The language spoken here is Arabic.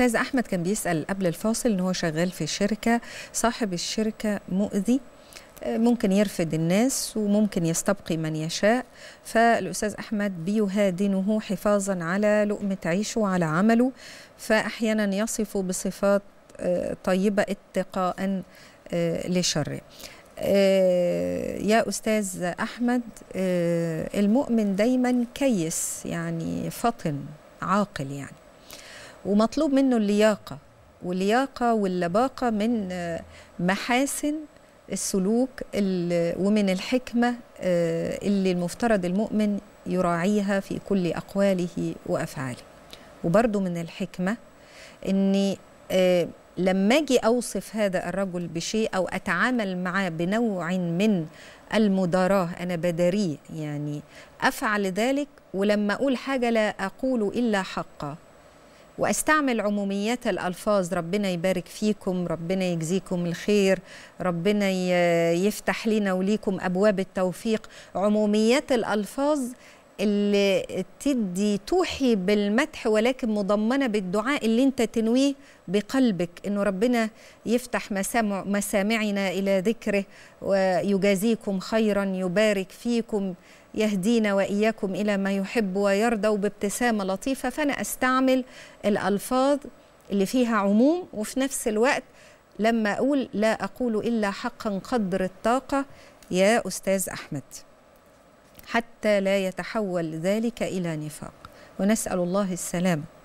استاذ احمد كان بيسال قبل الفاصل ان هو شغال في شركه صاحب الشركه مؤذي آه، ممكن يرفد الناس وممكن يستبقي من يشاء فالاستاذ احمد بيهادنه حفاظا على لقمه عيشه وعلى عمله فاحيانا يصفه بصفات آه، طيبه اتقاء آه، لشره يا استاذ احمد المؤمن دايما كيس يعني فطن عاقل يعني ومطلوب منه اللياقه واللياقه واللباقه من آه، محاسن السلوك ومن الحكمه آه، اللي المفترض المؤمن يراعيها في كل اقواله وافعاله وبرضه من الحكمه اني آه، لما اجي اوصف هذا الرجل بشيء او اتعامل معاه بنوع من المداراه انا بداريه يعني افعل ذلك ولما اقول حاجه لا اقول الا حقا واستعمل عموميات الالفاظ ربنا يبارك فيكم ربنا يجزيكم الخير ربنا يفتح لينا وليكم ابواب التوفيق عموميات الالفاظ اللي تدي توحي بالمدح ولكن مضمنه بالدعاء اللي انت تنويه بقلبك انه ربنا يفتح مسامع مسامعنا الى ذكره ويجازيكم خيرا يبارك فيكم يهدينا واياكم الى ما يحب ويرضى وبابتسامه لطيفه فانا استعمل الالفاظ اللي فيها عموم وفي نفس الوقت لما اقول لا اقول الا حقا قدر الطاقه يا استاذ احمد حتى لا يتحول ذلك الى نفاق ونسال الله السلامه